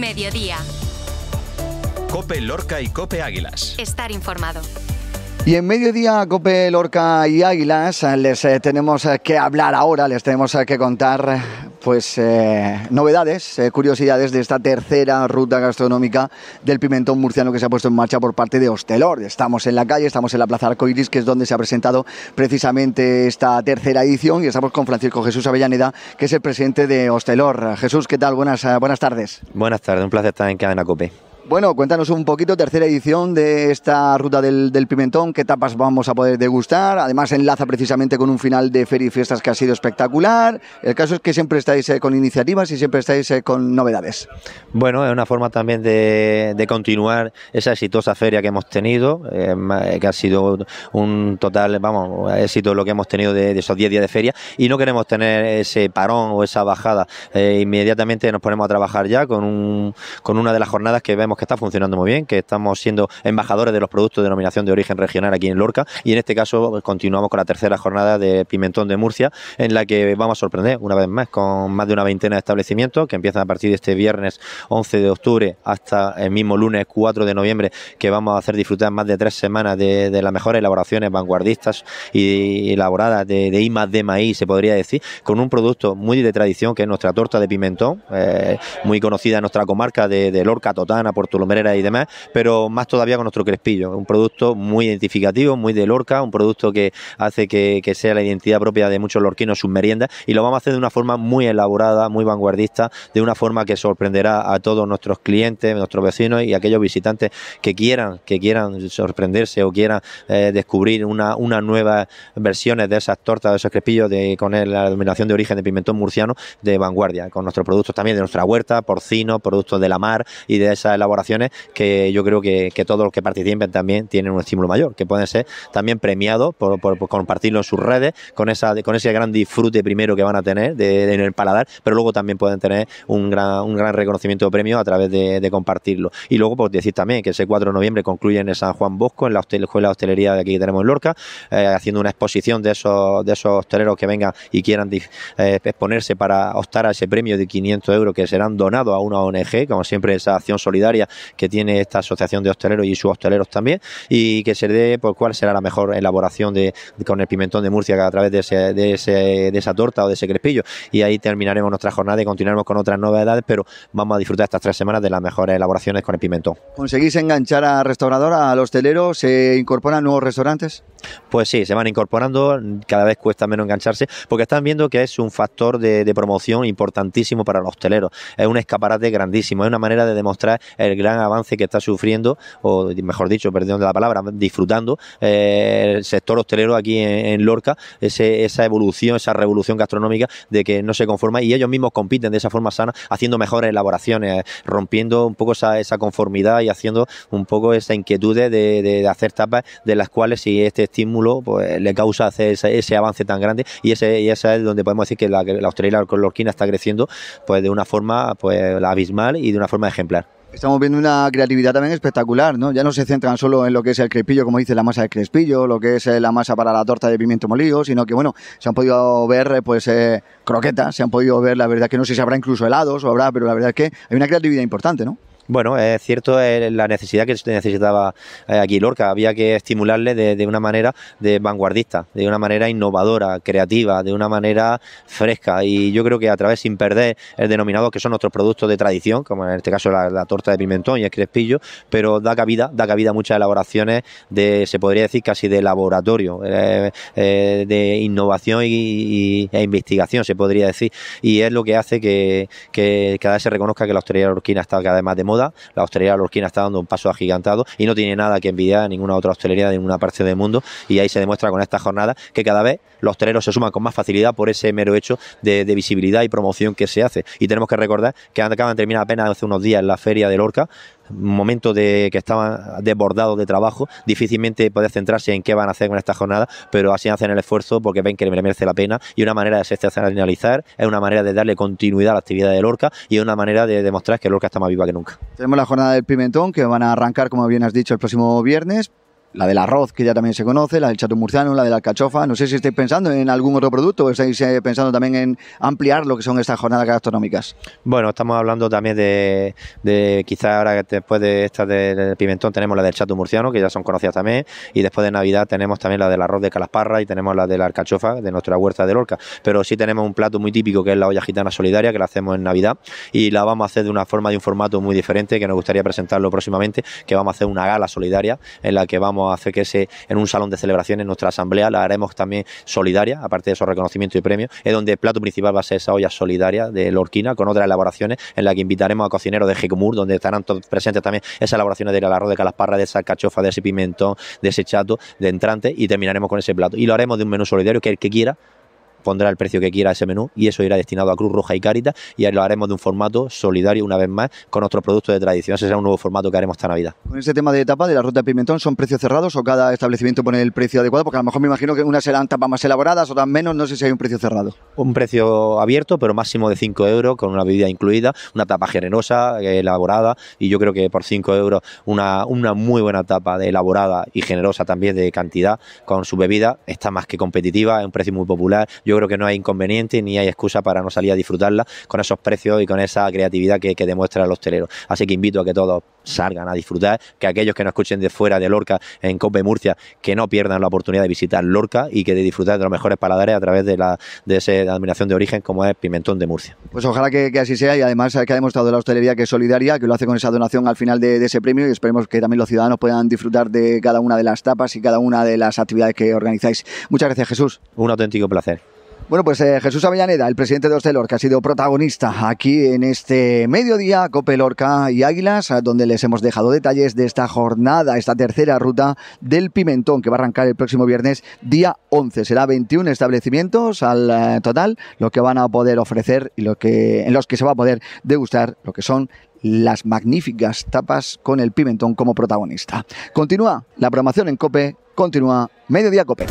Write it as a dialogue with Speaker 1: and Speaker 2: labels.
Speaker 1: Mediodía. Cope Lorca y Cope Águilas. Estar informado. Y en mediodía, Cope, Lorca y Águilas, les eh, tenemos eh, que hablar ahora, les tenemos eh, que contar pues eh, novedades, eh, curiosidades de esta tercera ruta gastronómica del pimentón murciano que se ha puesto en marcha por parte de Hostelor. Estamos en la calle, estamos en la Plaza Arcoiris, que es donde se ha presentado precisamente esta tercera edición y estamos con Francisco Jesús Avellaneda, que es el presidente de Hostelor. Jesús, ¿qué tal? Buenas, eh, buenas tardes.
Speaker 2: Buenas tardes, un placer estar en Cadena Cope.
Speaker 1: Bueno, cuéntanos un poquito, tercera edición de esta ruta del, pimentón, qué tapas vamos a poder degustar. Además, enlaza precisamente con un final de Feria y Fiestas que ha sido espectacular. El caso es que siempre estáis eh, con iniciativas y siempre estáis eh, con novedades.
Speaker 2: Bueno, es una forma también de, continuar esa exitosa feria que hemos tenido, eh, que ha sido un total, vamos, éxito lo que hemos tenido de, esos 10 días de feria. Y no queremos tener ese parón o esa bajada. inmediatamente nos ponemos a trabajar ya con, con una de las jornadas que vemos que está funcionando muy bien, que estamos siendo embajadores de los productos de denominación de origen regional aquí en Lorca y en este caso pues, continuamos con la tercera jornada de Pimentón de Murcia en la que vamos a sorprender una vez más con más de una veintena de establecimientos que empiezan a partir de este viernes 11 de octubre hasta el mismo lunes 4 de noviembre que vamos a hacer disfrutar más de tres semanas de, las mejores elaboraciones vanguardistas y elaboradas de, I más de maíz se podría decir con un producto muy de tradición que es nuestra torta de pimentón eh, muy conocida en nuestra comarca de, Lorca Totana Tulumerera y demás, pero más todavía con nuestro crespillo, un producto muy identificativo, muy de Lorca, un producto que hace que, sea la identidad propia de muchos lorquinos sus meriendas y lo vamos a hacer de una forma muy elaborada, muy vanguardista, de una forma que sorprenderá a todos nuestros clientes, nuestros vecinos y aquellos visitantes que quieran, que quieran sorprenderse o quieran eh, descubrir una, una nueva versiones de esas tortas, de esos crespillos de, con la denominación de origen de pimentón murciano de vanguardia, con nuestros productos también de nuestra huerta, porcino, productos de la mar y de esa elaboración que yo creo que, todos los que participen también tienen un estímulo mayor, que pueden ser también premiados por, compartirlo en sus redes, con, esa, con ese gran disfrute primero que van a tener en el paladar, pero luego también pueden tener un gran, un gran reconocimiento de premio a través de, compartirlo. Y luego, pues decir también que ese 4 de noviembre concluye en el San Juan Bosco, en la escuela de hostelería de aquí tenemos en Lorca, eh, haciendo una exposición de esos, de esos hosteleros que vengan y quieran eh, exponerse para optar a ese premio de 500 euros que serán donados a una ONG, como siempre esa acción solidaria que tiene esta asociación de hosteleros y sus hosteleros también y que se dé por pues, cuál será la mejor elaboración de, con el pimentón de Murcia a través de, esa torta o de ese crespillo y ahí terminaremos nuestra jornada y continuaremos con otras novedades pero vamos a disfrutar estas tres semanas de las mejores elaboraciones con el pimentón. ¿Conseguís enganchar a restaurador, al hostelero? ¿Se incorporan nuevos restaurantes? Pues sí, se van incorporando, cada vez cuesta menos engancharse, porque están viendo que es un factor de, de promoción importantísimo para los hosteleros. Es un escaparate grandísimo, es una manera de demostrar el el gran avance que está sufriendo, o mejor dicho, perdón de la palabra, disfrutando eh, el sector hostelero aquí en, Lorca, ese, esa evolución, esa revolución gastronómica de que no se conforma y ellos mismos compiten de esa forma sana, haciendo mejores elaboraciones, eh, rompiendo un poco esa, conformidad y haciendo un poco esa inquietud de, hacer tapas de las cuales si este estímulo pues, le causa hacer ese, avance tan grande y ese, y esa es donde podemos decir que la, la hostelería lorquina está creciendo pues de una forma pues abismal y de una forma ejemplar.
Speaker 1: Estamos viendo una creatividad también espectacular, ¿no? Ya no se centran solo en lo que es el crepillo, como dice la masa de crespillo, lo que es eh, la masa para la torta de pimiento molido, sino que, bueno, se han podido ver, eh, pues, eh, croquetas, se han podido ver, la verdad que no sé si habrá incluso helados o habrá, pero la verdad es que hay una creatividad importante, ¿no?
Speaker 2: Bueno, es cierto la necesidad que necesitaba eh, aquí Lorca. Había que estimularle de, una manera de vanguardista, de una manera innovadora, creativa, de una manera fresca. Y yo creo que a través, sin perder el denominado que son nuestros productos de tradición, como en este caso la, torta de pimentón y el crespillo, pero da cabida, da cabida a muchas elaboraciones de, se podría decir, casi de laboratorio, eh, eh, de innovación y, e investigación, se podría decir. Y es lo que hace que, cada vez se reconozca que la hostelería lorquina está cada vez más de moda la hostelería lorquina está dando un paso agigantado y no tiene nada que envidiar a ninguna otra hostelería de ninguna parte del mundo y ahí se demuestra con esta jornada que cada vez los hosteleros se suman con más facilidad por ese mero hecho de, visibilidad y promoción que se hace y tenemos que recordar que acaban de terminar apenas hace unos días en la feria de Lorca momento de que estaban desbordados de trabajo, difícilmente puede centrarse en qué van a hacer con esta jornada, pero así hacen el esfuerzo porque ven que le merece la pena y una manera de finalizar es una manera de darle continuidad a la actividad de Lorca y es una manera de demostrar que Lorca está más viva que nunca.
Speaker 1: Tenemos la jornada del Pimentón que van a arrancar, como bien has dicho, el próximo viernes, la del arroz, que ya también se conoce, la del chato murciano, la de la alcachofa. No sé si estáis pensando en algún otro producto o estáis eh, pensando también en ampliar lo que son estas jornadas gastronómicas.
Speaker 2: Bueno, estamos hablando también de, de quizás ahora después de esta del pimentón tenemos la del chato murciano, que ya son conocidas también, y después de Navidad tenemos también la del arroz de Calasparra y tenemos la de la alcachofa de nuestra huerta de Lorca. Pero sí tenemos un plato muy típico que es la olla gitana solidaria, que la hacemos en Navidad y la vamos a hacer de una forma, de un formato muy diferente que nos gustaría presentarlo próximamente, que vamos a hacer una gala solidaria en la que vamos hace que ese, en un salón de celebraciones, nuestra asamblea la haremos también solidaria, aparte de esos reconocimientos y premios, es donde el plato principal va a ser esa olla solidaria de Lorquina con otras elaboraciones en la que invitaremos a cocineros de Jecumur, donde estarán todos presentes también esas elaboraciones del arroz de calasparra, de esa cachofa, de ese pimentón, de ese chato, de entrante y terminaremos con ese plato. Y lo haremos de un menú solidario que el que quiera pondrá el precio que quiera ese menú y eso irá destinado a Cruz Roja y Caritas y ahí lo haremos de un formato solidario una vez más con otros productos de tradición. Ese será un nuevo formato que haremos esta Navidad.
Speaker 1: Con ese tema de tapa de la ruta de pimentón, ¿son precios cerrados o cada establecimiento pone el precio adecuado? Porque a lo mejor me imagino que unas serán tapas más elaboradas, otras menos, no sé si hay un precio cerrado.
Speaker 2: Un precio abierto, pero máximo de 5 euros con una bebida incluida, una tapa generosa, eh, elaborada y yo creo que por 5 euros una, una muy buena tapa de elaborada y generosa también de cantidad con su bebida está más que competitiva, es un precio muy popular yo creo que no hay inconveniente ni hay excusa para no salir a disfrutarla con esos precios y con esa creatividad que, demuestra el hostelero. Así que invito a que todos salgan a disfrutar, que aquellos que nos escuchen de fuera de Lorca, en Cope Murcia, que no pierdan la oportunidad de visitar Lorca y que de disfrutar de los mejores paladares a través de, la, de esa admiración de origen como es Pimentón de Murcia.
Speaker 1: Pues ojalá que, así sea y además que ha demostrado la hostelería que es solidaria, que lo hace con esa donación al final de, ese premio y esperemos que también los ciudadanos puedan disfrutar de cada una de las tapas y cada una de las actividades que organizáis.
Speaker 2: Muchas gracias Jesús. Un auténtico placer.
Speaker 1: Bueno, pues eh, Jesús Avellaneda, el presidente de Ostelor, que ha sido protagonista aquí en este mediodía, Cope Lorca y Águilas, donde les hemos dejado detalles de esta jornada, esta tercera ruta del Pimentón, que va a arrancar el próximo viernes, día 11. Será 21 establecimientos al eh, total, lo que van a poder ofrecer y lo que, en los que se va a poder degustar lo que son las magníficas tapas con el pimentón como protagonista. Continúa la programación en Cope, continúa Mediodía Cope.